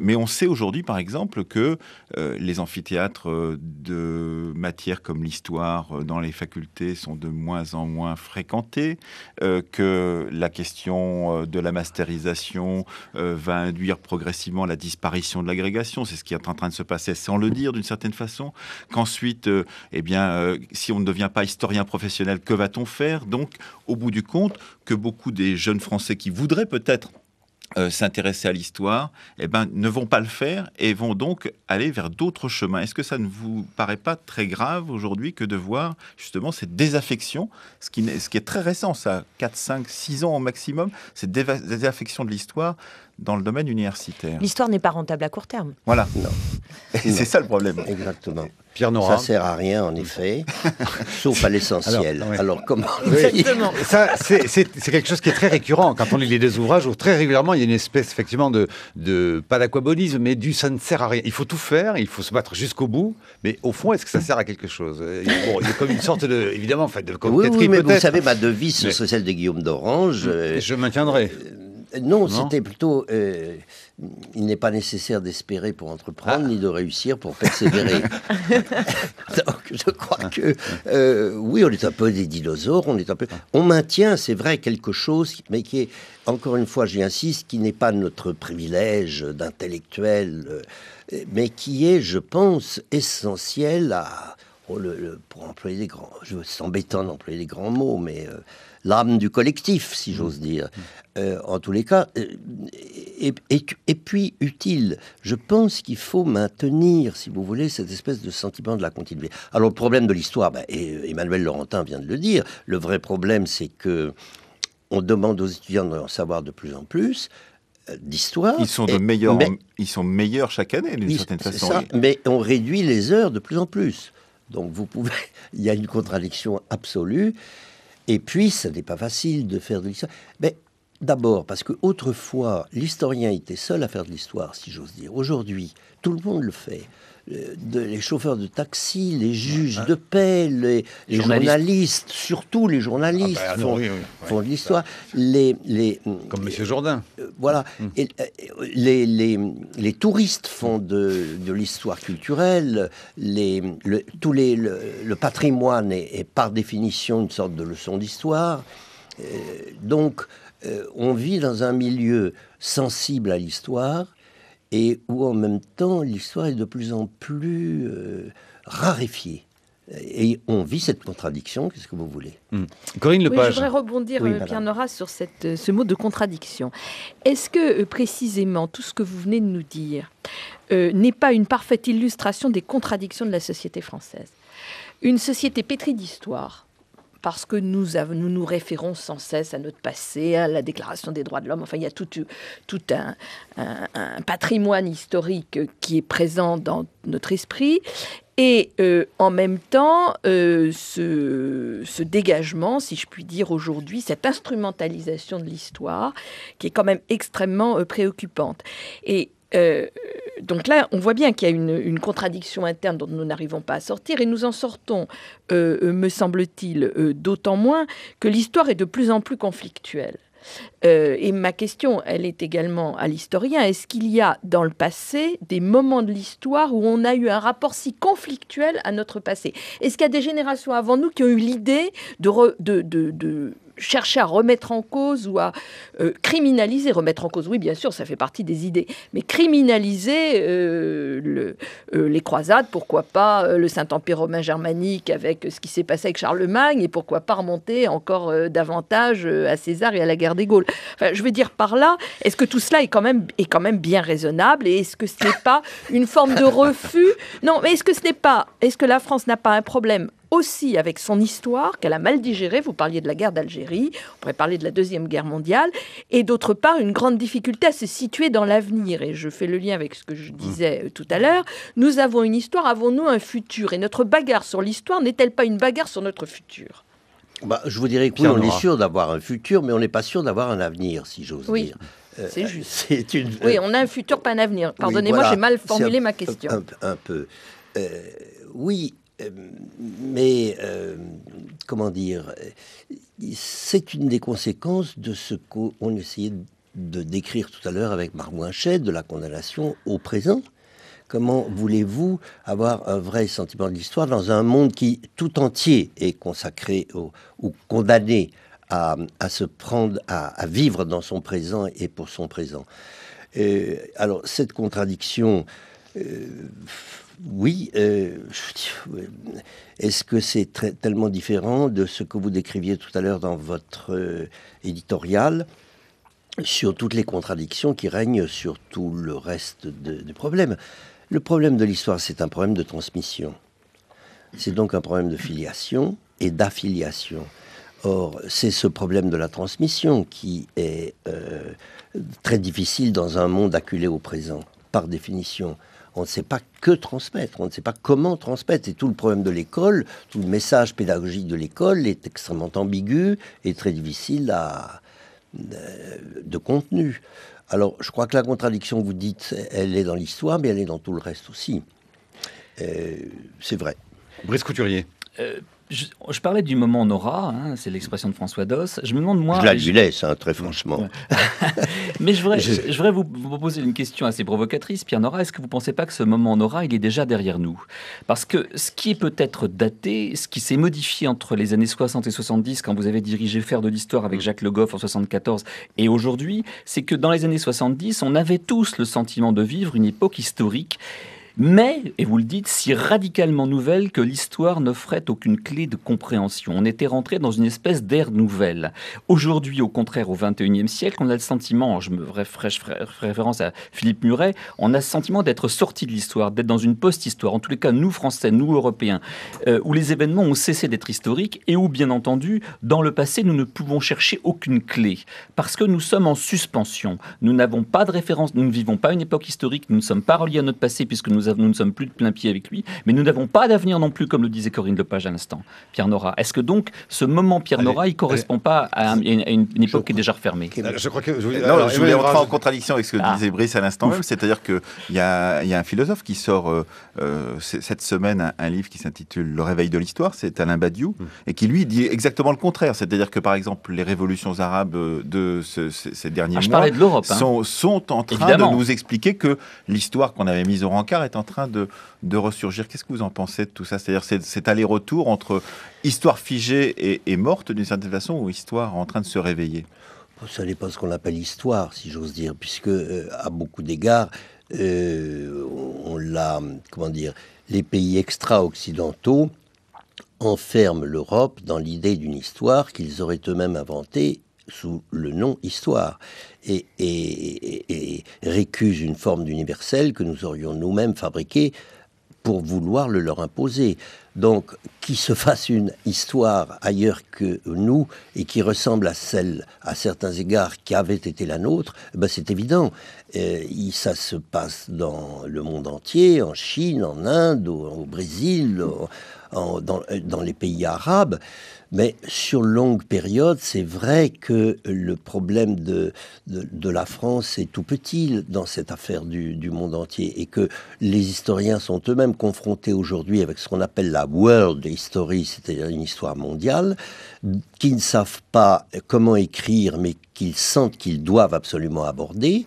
mais on sait aujourd'hui, par exemple, que les amphithéâtres de matières comme l'histoire dans les facultés sont de moins en moins fréquentées, euh, que la question euh, de la masterisation euh, va induire progressivement la disparition de l'agrégation. C'est ce qui est en train de se passer sans le dire d'une certaine façon. Qu'ensuite, eh bien, si on ne devient pas historien professionnel, que va-t-on faire Donc, au bout du compte, que beaucoup des jeunes Français qui voudraient peut-être euh, s'intéresser à l'histoire, eh ben, ne vont pas le faire et vont donc aller vers d'autres chemins. Est-ce que ça ne vous paraît pas très grave aujourd'hui que de voir justement cette désaffection, ce qui, est très récent, ça, 4, 5, 6 ans au maximum, cette désaffection de l'histoire dans le domaine universitaire L'histoire n'est pas rentable à court terme. Voilà c'est ça le problème. Exactement. Pierre Nora. Ça sert à rien, en effet, sauf à l'essentiel. Alors, comment Exactement. Ça, c'est quelque chose qui est très récurrent. Quand on lit les deux ouvrages, où très régulièrement, il y a une espèce, effectivement, de, de pas d'aquabonisme, mais du ça ne sert à rien. Il faut tout faire, il faut se battre jusqu'au bout, mais au fond, est-ce que ça sert à quelque chose Il y a comme une sorte de, évidemment, en fait, de oui, oui, mais vous savez, ma devise, c'est celle de Guillaume d'Orange. je euh, maintiendrai non, c'était plutôt. Euh, il n'est pas nécessaire d'espérer pour entreprendre, ah. ni de réussir pour persévérer. Donc, je crois que. Euh, oui, on est un peu des dinosaures, on est un peu. On maintient, c'est vrai, quelque chose, mais qui est, encore une fois, j'y insiste, qui n'est pas notre privilège d'intellectuel, euh, mais qui est, je pense, essentiel à. Oh, pour employer des grands. c'est embêtant d'employer des grands mots, mais l'âme du collectif, si mm. j'ose dire. Mm. Euh, en tous les cas, euh, et, puis utile. Je pense qu'il faut maintenir, si vous voulez, cette espèce de sentiment de la continuité. Alors le problème de l'histoire, ben, et euh, Emmanuel Laurentin vient de le dire, le vrai problème, c'est que on demande aux étudiants d'en savoir de plus en plus d'histoire. Ils sont de meilleurs, ils sont meilleurs chaque année d'une certaine façon. mais on réduit les heures de plus en plus. Donc vous pouvez, il y a une contradiction absolue. Et puis, ce n'est pas facile de faire de l'histoire. Mais d'abord, parce que autrefois, l'historien était seul à faire de l'histoire, si j'ose dire. Aujourd'hui, tout le monde le fait. Euh, les chauffeurs de taxi, les juges de paix, les, journalistes. surtout les journalistes ah bah, ah font, de l'histoire. Les, les, Comme M. Jourdain. Voilà. Mmh. Euh, les, touristes font de, l'histoire culturelle. le, le, patrimoine est, par définition une sorte de leçon d'histoire. Euh, donc, euh, on vit dans un milieu sensible à l'histoire et où en même temps l'histoire est de plus en plus raréfiée. Et on vit cette contradiction, qu'est-ce que vous voulez hmm. Corinne Lepage. je voudrais rebondir, euh, Pierre Nora, sur euh, ce mot de contradiction. Est-ce que euh, précisément tout ce que vous venez de nous dire n'est pas une parfaite illustration des contradictions de la société française Une société pétrie d'histoire, parce que nous, nous, nous référons sans cesse à notre passé, à la Déclaration des droits de l'homme. Enfin, il y a tout, tout un, patrimoine historique euh, qui est présent dans notre esprit. Et euh, en même temps, euh, ce, dégagement, si je puis dire aujourd'hui, cette instrumentalisation de l'histoire, qui est quand même extrêmement préoccupante. Et euh, donc là, on voit bien qu'il y a une, contradiction interne dont nous n'arrivons pas à sortir et nous en sortons, euh, euh, me semble-t-il, d'autant moins que l'histoire est de plus en plus conflictuelle. et ma question, elle est également à l'historien, est-ce qu'il y a dans le passé des moments de l'histoire où on a eu un rapport si conflictuel à notre passé Est-ce qu'il y a des générations avant nous qui ont eu l'idée de chercher à remettre en cause ou à euh, criminaliser, remettre en cause, oui, bien sûr, ça fait partie des idées, mais criminaliser euh, le, euh, les croisades, pourquoi pas le Saint-Empire romain germanique avec ce qui s'est passé avec Charlemagne, et pourquoi pas remonter encore davantage à César et à la guerre des Gaules. Enfin, je veux dire par là, est-ce que tout cela est quand même, est quand même bien raisonnable, et est-ce que ce n'est pas une forme de refus Non, mais est-ce que ce n'est pas, est-ce que la France n'a pas un problème aussi avec son histoire qu'elle a mal digérée. Vous parliez de la guerre d'Algérie, on pourrait parler de la Deuxième Guerre mondiale, et d'autre part une grande difficulté à se situer dans l'avenir. Et je fais le lien avec ce que je disais euh, tout à mmh. l'heure. Nous avons une histoire, avons-nous un futur Et notre bagarre sur l'histoire n'est-elle pas une bagarre sur notre futur bah, je vous dirais que oui, on est sûr d'avoir un futur, mais on n'est pas sûr d'avoir un avenir, si j'ose oui. dire. Euh, c'est juste. une... Oui, euh, on a un futur, pas un avenir. Pardonnez-moi, j'ai mal formulé ma question. Un, peu. oui, euh, mais euh, comment dire, c'est une des conséquences de ce qu'on essayait de décrire tout à l'heure avec Marouin Chet, de la condamnation au présent. Comment voulez-vous avoir un vrai sentiment de l'histoire dans un monde qui tout entier est consacré ou condamné à, se prendre, à, vivre dans son présent et pour son présent et, euh, Alors cette contradiction... Oui, euh, est-ce que c'est tellement différent de ce que vous décriviez tout à l'heure dans votre euh, éditorial sur toutes les contradictions qui règnent sur tout le reste du problème Le problème de l'histoire, c'est un problème de transmission. C'est donc un problème de filiation et d'affiliation. Or, c'est ce problème de la transmission qui est euh, très difficile dans un monde acculé au présent, par définition on ne sait pas que transmettre, on ne sait pas comment transmettre. C'est tout le problème de l'école, tout le message pédagogique de l'école est extrêmement ambigu et très difficile à, euh, de contenu. Alors, je crois que la contradiction, vous dites, elle est dans l'histoire, mais elle est dans tout le reste aussi. Euh, c'est vrai. Brice Couturier. Euh, je, parlais du moment Nora, hein, c'est l'expression de François Doss. Je me demande, moi. Je la lui laisse, très franchement. Mais je voudrais, vous poser une question assez provocatrice, Pierre Nora. Est-ce que vous ne pensez pas que ce moment Nora, il est déjà derrière nous Parce que ce qui est peut-être daté, ce qui s'est modifié entre les années 60 et 70, quand vous avez dirigé Faire de l'histoire avec mm. Jacques Le Goff en 74 et aujourd'hui, c'est que dans les années 70, on avait tous le sentiment de vivre une époque historique mais, et vous le dites, si radicalement nouvelle que l'histoire n'offrait aucune clé de compréhension. On était rentré dans une espèce d'ère nouvelle. Aujourd'hui, au contraire, au XXIe siècle, on a le sentiment, je me référence à Philippe Muret, on a le sentiment d'être sorti de l'histoire, d'être dans une post-histoire, en tous les cas, nous Français, nous Européens, euh, où les événements ont cessé d'être historiques et où, bien entendu, dans le passé, nous ne pouvons chercher aucune clé, parce que nous sommes en suspension. Nous n'avons pas de référence, nous ne vivons pas une époque historique, nous ne sommes pas reliés à notre passé, puisque nous nous, ne sommes plus de plein pied avec lui, mais nous n'avons pas d'avenir non plus, comme le disait Corinne Lepage à l'instant, Pierre Nora. Est-ce que donc ce moment Pierre Nora, il ne correspond pas à, une, époque qui est déjà refermée Je crois que. Je, voulais, entrer en contradiction avec ce que ah. disait Brice à l'instant c'est-à-dire qu'il y, y a, un philosophe qui sort euh, euh, cette semaine un, livre qui s'intitule Le réveil de l'histoire, c'est Alain Badiou, hmm. et qui lui dit exactement le contraire. C'est-à-dire que par exemple, les révolutions arabes euh, de ces derniers ah, mois de hein. sont, en train de nous expliquer que l'histoire qu'on avait mise au rencard en train de, ressurgir. Qu'est-ce que vous en pensez de tout ça C'est-à-dire cet aller-retour entre histoire figée et, morte d'une certaine façon ou histoire en train de se réveiller ça n'est pas ce qu'on appelle histoire, si j'ose dire, puisque euh, à beaucoup d'égards, euh, on l'a, comment dire, les pays extra-occidentaux enferment l'Europe dans l'idée d'une histoire qu'ils auraient eux-mêmes inventée sous le nom histoire et, et, récuse une forme d'universel que nous aurions nous-mêmes fabriquée pour vouloir le leur imposer. Donc, qui se fasse une histoire ailleurs que nous et qui ressemble à celle, à certains égards, qui avait été la nôtre, eh ben c'est évident. Euh, ça se passe dans le monde entier, en Chine, en Inde, au, Brésil, euh, dans, les pays arabes. Mais sur longue période, c'est vrai que le problème de, la France est tout petit dans cette affaire du, monde entier et que les historiens sont eux-mêmes confrontés aujourd'hui avec ce qu'on appelle la world history, c'est-à-dire une histoire mondiale, qui ne savent pas comment écrire mais qu'ils sentent qu'ils doivent absolument aborder.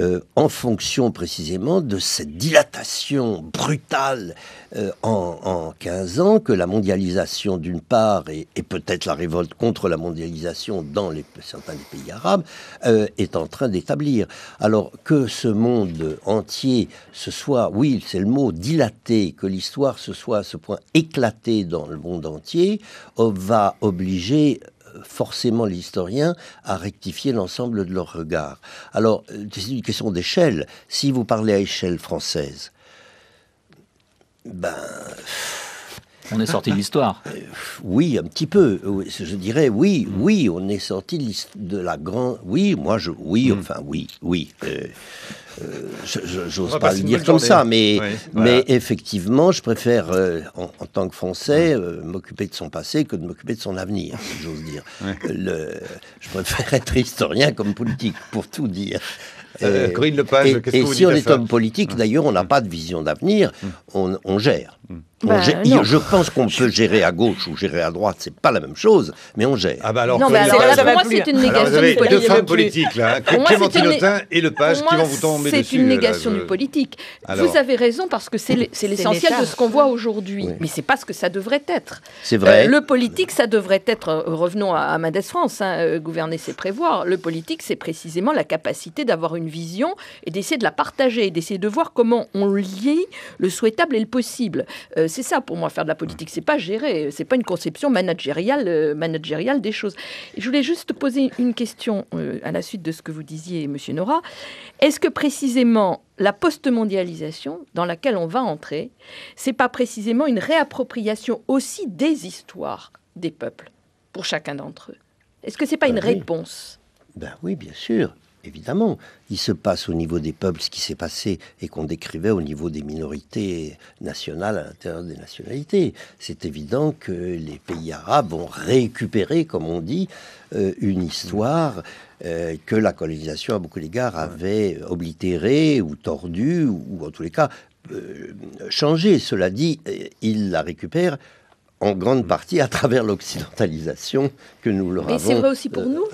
Euh, en fonction précisément de cette dilatation brutale euh, en, 15 ans que la mondialisation d'une part et, peut-être la révolte contre la mondialisation dans les, certains des pays arabes euh, est en train d'établir. Alors que ce monde entier se soit, oui c'est le mot, dilaté, que l'histoire se soit à ce point éclatée dans le monde entier, va obliger forcément l'historien à rectifier l'ensemble de leur regard. Alors, c'est une question d'échelle. Si vous parlez à échelle française, ben on est sorti de l'histoire. Euh, oui, un petit peu. Je dirais oui, oui, on est sorti de, la grande. Oui, moi je, oui, mm. enfin oui, oui. Euh, euh J'ose pas le dire comme ça, mais, effectivement, je préfère, euh, en, tant que Français, mm. m'occuper de son passé que de m'occuper de son avenir, si j'ose dire. je préfère être historien comme politique, pour tout dire. Corinne Lepage, et, si on est homme politique, mm. d'ailleurs, on n'a pas de vision d'avenir, on, gère. Bah, je pense qu'on peut gérer à gauche ou gérer à droite, c'est pas la même chose, mais on gère. Ah alors, hein. moi, c'est une négation du politique. Deux et Lepage, qui vont vous C'est une négation du politique. Vous avez raison, parce que c'est l'essentiel de ce qu'on voit aujourd'hui. Mais c'est pas ce que ça devrait être. C'est vrai. Euh, le politique, ça devrait être, euh, revenons à, à Mendes France, hein, euh, gouverner, c'est prévoir. Le politique, c'est précisément la capacité d'avoir une vision et d'essayer de la partager, d'essayer de voir comment on lie le souhaitable et le possible c'est ça pour moi faire de la politique, c'est pas gérer, c'est pas une conception managériale, euh, des choses. Je voulais juste poser une question euh, à la suite de ce que vous disiez, Monsieur Nora. Est-ce que précisément la post-mondialisation dans laquelle on va entrer, c'est pas précisément une réappropriation aussi des histoires des peuples pour chacun d'entre eux Est-ce que c'est pas bah une réponse Ben oui, bien sûr évidemment, il se passe au niveau des peuples ce qui s'est passé et qu'on décrivait au niveau des minorités nationales à l'intérieur des nationalités. C'est évident que les pays arabes ont récupéré, comme on dit, euh, une histoire euh, que la colonisation, à beaucoup d'égards, avait oblitérée ou tordue, ou, en tous les cas euh, changée. Cela dit, ils la récupèrent en grande mm. partie à travers l'occidentalisation que nous leur Mais avons c'est vrai aussi pour nous.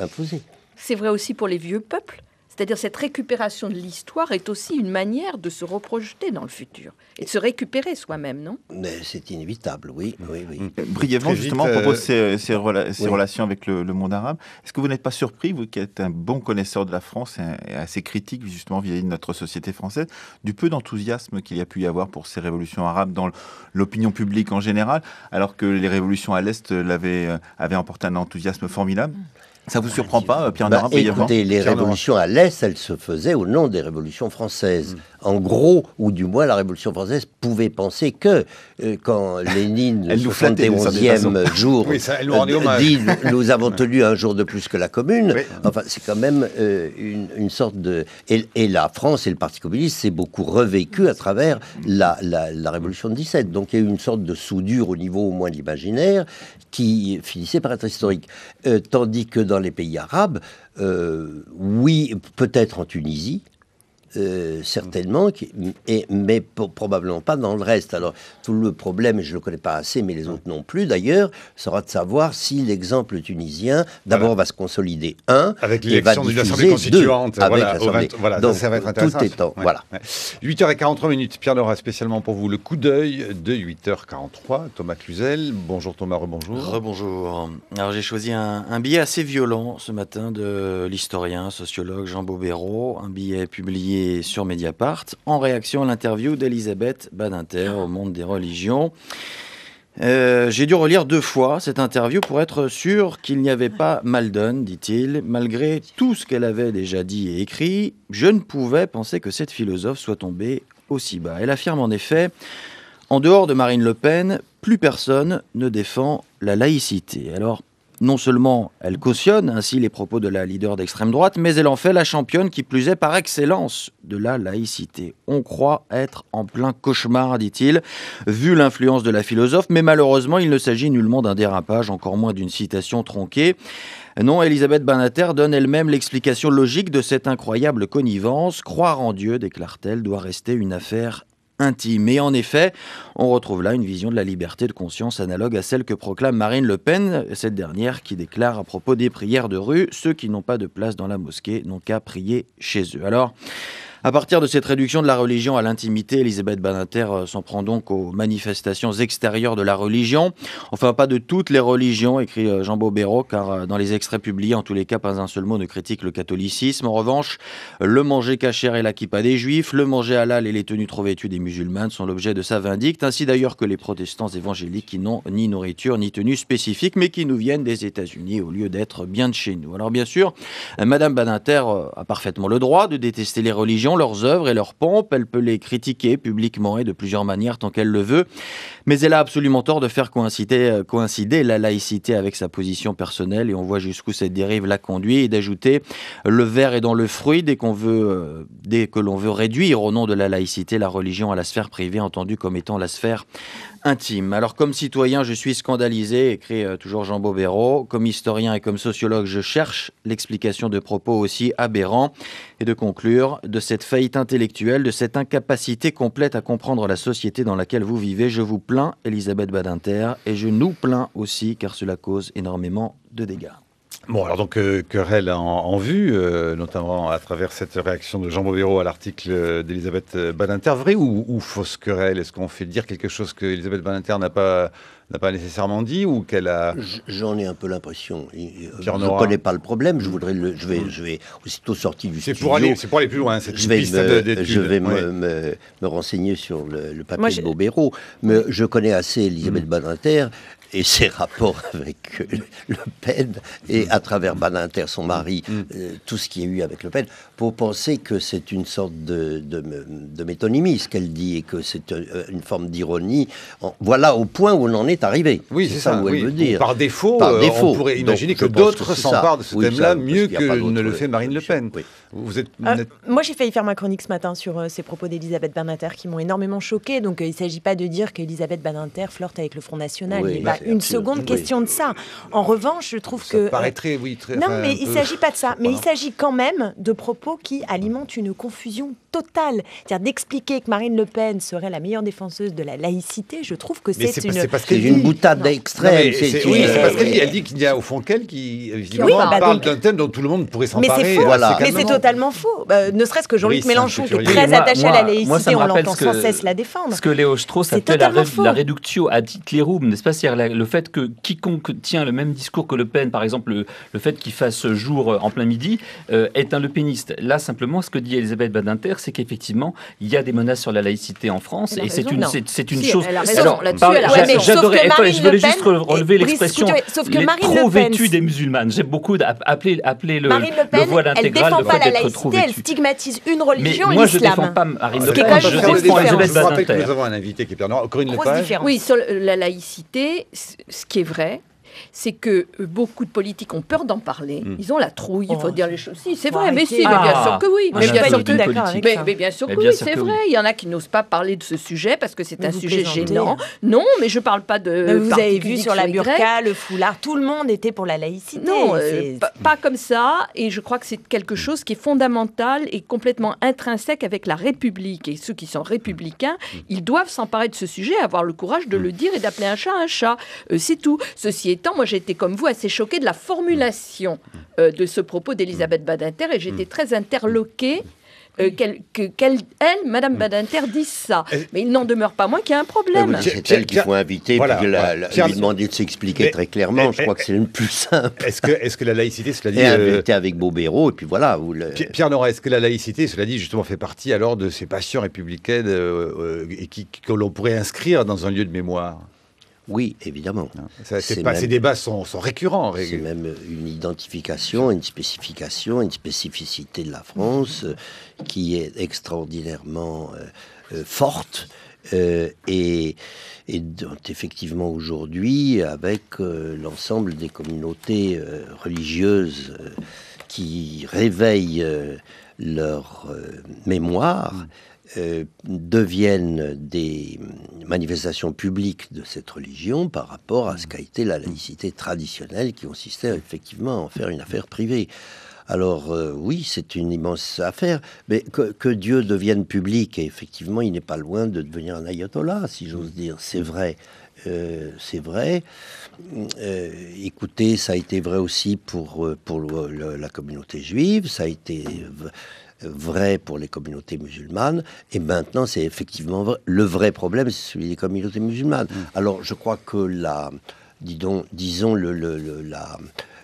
C'est vrai aussi pour les vieux peuples c'est-à-dire cette récupération de l'histoire est aussi une manière de se reprojeter dans le futur et de se récupérer soi-même, non Mais c'est inévitable, oui. Mm. oui, oui. Brièvement, justement, vite, ces, relations avec le, monde arabe. Est-ce que vous n'êtes pas surpris, vous qui êtes un bon connaisseur de la France et assez critique justement vis-à-vis de notre société française, du peu d'enthousiasme qu'il y a pu y avoir pour ces révolutions arabes dans l'opinion publique en général, alors que les révolutions à l'Est euh, avaient emporté un enthousiasme formidable mm. Ça vous ah, surprend pas, euh, Pierre bah, Nora, Écoutez, les révolutions à l'Est, elles se faisaient au nom des révolutions françaises. Hmm. En gros, ou du moins, la Révolution française pouvait penser que euh, quand Lénine, le 71e jour, euh, dit « Nous avons tenu un jour de plus que la Commune enfin, c'est quand même une, sorte de... Et, la France et le Parti communiste s'est beaucoup revécu à travers la, la, la, Révolution de 17. Donc, il y a eu une sorte de soudure au niveau au moins de l'imaginaire qui finissait par être historique. tandis que dans dans les pays arabes, euh, oui, peut-être en Tunisie, euh, certainement, et, mais probablement pas dans le reste. Alors, tout le problème, je ne le connais pas assez, mais les autres non plus d'ailleurs, sera de savoir si l'exemple tunisien, d'abord, va se consolider, un, avec l'élection de l'Assemblée constituante. voilà, Donc, ça, va être intéressant. Tout est 8h43 minutes, Pierre Laura, spécialement pour vous, le coup d'œil de 8h43, Thomas Cluzel. Bonjour Thomas, rebonjour. Rebonjour. Alors, j'ai choisi un, un billet assez violent ce matin de l'historien, sociologue Jean Bobéro, un billet publié sur Mediapart, en réaction à l'interview d'Elisabeth Badinter au Monde des Religions. Euh, j'ai dû relire deux fois cette interview pour être sûr qu'il n'y avait pas mal Maldon, dit-il. Malgré tout ce qu'elle avait déjà dit et écrit, je ne pouvais penser que cette philosophe soit tombée aussi bas. Elle affirme en effet, en dehors de Marine Le Pen, plus personne ne défend la laïcité. Alors, non seulement elle cautionne ainsi les propos de la leader d'extrême droite, mais elle en fait la championne qui plus est par excellence de la laïcité. On croit être en plein cauchemar, dit-il, vu l'influence de la philosophe, mais malheureusement il ne s'agit nullement d'un dérapage, encore moins d'une citation tronquée. Non, Elisabeth Banater donne elle-même l'explication logique de cette incroyable connivence. Croire en Dieu, déclare-t-elle, doit rester une affaire intime. Et en effet, on retrouve là une vision de la liberté de conscience analogue à celle que proclame Marine Le Pen, cette dernière qui déclare à propos des prières de rue, ceux qui n'ont pas de place dans la mosquée n'ont qu'à prier chez eux. Alors, à partir de cette réduction de la religion à l'intimité, Elisabeth Badinter euh, s'en prend donc aux manifestations extérieures de la religion. Enfin, pas de toutes les religions, écrit euh, Jean Bobéro, car euh, dans les extraits publiés, en tous les cas, pas un seul mot ne critique le catholicisme. En revanche, le manger cachère et la kippa des juifs, le manger halal et les tenues trop vêtues des musulmans sont l'objet de sa vindicte, ainsi d'ailleurs que les protestants évangéliques qui n'ont ni nourriture ni tenue spécifique, mais qui nous viennent des États-Unis au lieu d'être bien de chez nous. Alors bien sûr, Madame Badinter a parfaitement le droit de détester les religions leurs œuvres et leurs pompes. Elle peut les critiquer publiquement et de plusieurs manières tant qu'elle le veut. Mais elle a absolument tort de faire coïncider, euh, la laïcité avec sa position personnelle et on voit jusqu'où cette dérive la conduit et d'ajouter le verre est dans le fruit dès qu'on veut, euh, dès que l'on veut réduire au nom de la laïcité la religion à la sphère privée entendue comme étant la sphère intime. Alors comme citoyen, je suis scandalisé, écrit euh, toujours Jean Bobéro. Comme historien et comme sociologue, je cherche l'explication de propos aussi aberrants. Et de conclure, de cette faillite intellectuelle, de cette incapacité complète à comprendre la société dans laquelle vous vivez, je vous plains, Elisabeth Badinter, et je nous plains aussi, car cela cause énormément de dégâts. Bon, alors donc, euh, querelle en, vue, euh, notamment à travers cette réaction de Jean Bovero à l'article euh, d'Elisabeth Badinter. Vrai ou, fausse querelle Est-ce qu'on fait dire quelque chose que Badinter n'a pas, pas nécessairement dit ou qu'elle a... J'en ai un peu l'impression. Je ne connais pas le problème. Je, mm. voudrais je, vais, mm. je vais aussitôt sorti du studio. c'est pour aller plus loin. cette piste me, je vais me, renseigner sur le, papier de Mais je connais assez Elisabeth mm. Badinter et ses rapports avec euh, Le Pen, et à travers Baninter, son mari, mm. euh, tout ce qui est eu avec Le Pen, pour penser que c'est une sorte de, de, métonymie ce qu'elle dit et que c'est euh, une forme d'ironie. Voilà au point où on en est arrivé. Oui, c'est ça, dire. Par défaut, euh, on pourrait imaginer que d'autres s'emparent de ce thème-là mieux que ne le fait Marine Le Pen. Vous êtes, euh, moi, j'ai failli faire ma chronique ce matin sur ces propos d'Elisabeth Bernater qui m'ont énormément choqué. Donc, il ne s'agit pas de dire qu'Elisabeth Bernater flirte avec le Front National. il il a pas une seconde question de ça. En revanche, je trouve ça que. paraît très, oui, très. Non, mais il ne s'agit pas de ça. Mais il s'agit quand même de propos qui alimente une confusion totale. C'est-à-dire d'expliquer que Marine Le Pen serait la meilleure défenseuse de la laïcité, je trouve que c'est une... boutade extrême. Oui, c'est parce qu'elle dit. Elle dit qu'il y a au fond qu'elle qui, évidemment, bah, parle d'un thème dont tout le monde pourrait s'emparer. Mais c'est Mais c'est totalement faux. Bah, ne serait-ce que Jean-Luc Mélenchon, qui est très attaché à la laïcité, on l'entend sans cesse la défendre. Ce que Léo Strauss appelle la, la réductio ad hitlerum, n'est-ce pas cest le fait que quiconque tient le même discours que Le Pen, par exemple, le, fait qu'il fasse jour en plein midi, euh, est un Le lepéniste là, simplement, ce que dit Elisabeth Badinter, c'est qu'effectivement, il y a des menaces sur la laïcité en France, et c'est une, c'est une chose. Elle a raison, j'adorais. Je voulais juste relever l'expression. Sauf que Marine trop vêtus des musulmanes. J'aime beaucoup appeler, appeler le, Marine le, Pen, le voile intégral elle défend pas la laïcité, elle stigmatise une religion, l'islam. Moi, je ne défends pas Marine Le Pen. Je défends Elisabeth Badinter. Nous avons un invité qui est Corinne Pen. Oui, sur la laïcité, ce qui est vrai, c'est que euh, beaucoup de politiques ont peur d'en parler. Hmm. Ils ont la trouille, il faut oh, dire les choses. Si, c'est vrai, mais si, bien ah. sûr que oui. Ah, mais, bien sûr que, oui, c'est vrai. Il y en a qui n'osent pas parler de ce sujet parce que c'est un sujet gênant. Non, mais je ne parle pas de. vous avez vu sur la burqa, le foulard, tout le monde était pour la laïcité. Non, euh, pas hmm. comme ça. Et je crois que c'est quelque chose qui est fondamental et complètement intrinsèque avec la République. Et ceux qui sont républicains, hmm. ils doivent s'emparer de ce sujet, avoir le courage de le dire et d'appeler un chat un chat. Euh, c'est tout. Ceci est moi j'étais, comme vous assez choquée de la formulation mm. euh, de ce propos d'Elisabeth mm. Badinter et j'étais mm. très interloquée. Euh, qu'elle, qu'elle, elle, Madame Badinter, dise ça. Mais il n'en demeure pas moins qu'il y a un problème. c'est elle qu'il faut inviter, puis lui demander de s'expliquer très clairement. je crois que c'est le plus simple. Est-ce que, est-ce que la laïcité, cela dit... Euh, avec Bobéro, et puis voilà. Pierre Nora, est-ce que la laïcité, cela dit, justement, fait partie alors de ces passions républicaines et qui, que l'on pourrait inscrire dans un lieu de mémoire oui, évidemment. ces débats sont, récurrents. C'est même une identification, une spécification, une spécificité de la France euh, qui est extraordinairement euh, euh, forte. et, et dont effectivement aujourd'hui, avec l'ensemble des communautés religieuses qui réveillent leur mémoire, mm. Euh, deviennent des manifestations publiques de cette religion par rapport à ce qu'a été la laïcité traditionnelle qui consistait effectivement à en faire une affaire privée. Alors euh, oui, c'est une immense affaire, mais que, Dieu devienne public, et effectivement, il n'est pas loin de devenir un ayatollah, si j'ose dire, c'est vrai. Euh, c'est vrai. écoutez, ça a été vrai aussi pour, pour la communauté juive, ça a été vrai pour les communautés musulmanes, et maintenant c'est effectivement Le vrai problème, c'est celui des communautés musulmanes. Mm. Alors je crois que la, disons, disons le, la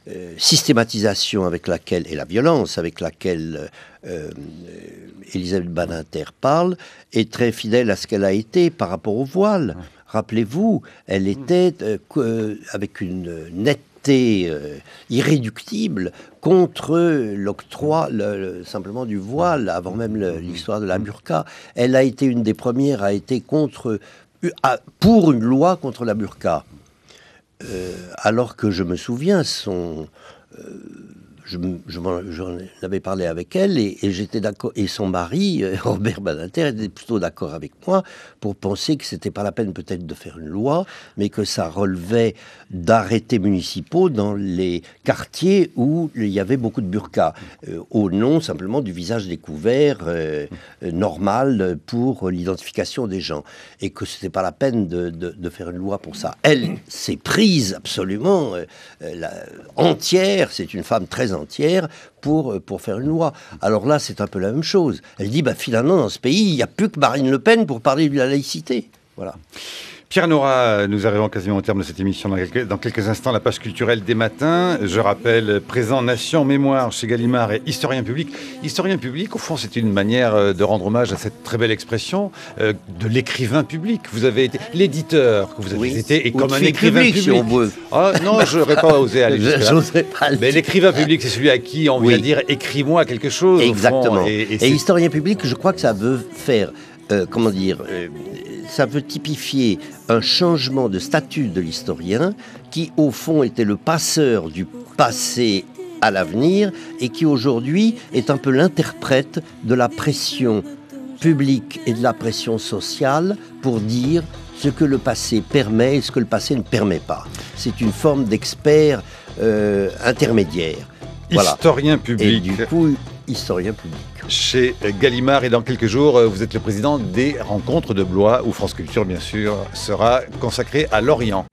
euh, systématisation avec laquelle, et la violence avec laquelle euh, euh, Elisabeth Badinter parle, est très fidèle à ce qu'elle a été par rapport au voile. Mm. Rappelez-vous, elle mm. était avec une nette euh, irréductible contre l'octroi simplement du voile, avant même l'histoire de la burqa. Elle a été une des premières à être contre, euh, pour une loi contre la burqa. Euh, alors que je me souviens, son, je, je, avais parlé avec elle et, j'étais d'accord. Et son mari, euh, Robert Badinter, était plutôt d'accord avec moi pour penser que c'était pas la peine peut-être de faire une loi, mais que ça relevait d'arrêtés municipaux dans les quartiers où il y avait beaucoup de burkas, euh, au nom simplement du visage découvert euh, normal pour l'identification des gens, et que c'était pas la peine de, faire une loi pour ça. Elle s'est prise absolument la, entière. C'est une femme très entière pour, euh, pour faire une loi. Alors là, c'est un peu la même chose. Elle dit, bah, finalement, dans ce pays, il n'y a plus que Marine Le Pen pour parler de la laïcité. Voilà. Pierre Nora, nous arrivons quasiment au terme de cette émission dans quelques, instants, la page culturelle des matins. Je rappelle, présent Nation Mémoire chez Gallimard et historien public. Historien public, au fond, c'est une manière euh, de rendre hommage à cette très belle expression euh, de l'écrivain public. Vous avez été l'éditeur que vous avez été et comme un écrivain public. Ah, non, je n'aurais pas osé aller Mais l'écrivain public, c'est celui à qui on vient dire écris-moi quelque chose. Exactement. et, historien public, je crois que ça veut faire, euh, comment dire, ça veut typifier un changement de statut de l'historien qui, au fond, était le passeur du passé à l'avenir et qui, aujourd'hui, est un peu l'interprète de la pression publique et de la pression sociale pour dire ce que le passé permet et ce que le passé ne permet pas. C'est une forme d'expert euh, intermédiaire. Historien public. du historien public. Chez Gallimard et dans quelques jours, euh, vous êtes le président des rencontres de Blois où France Culture bien sûr sera consacrée à l'Orient.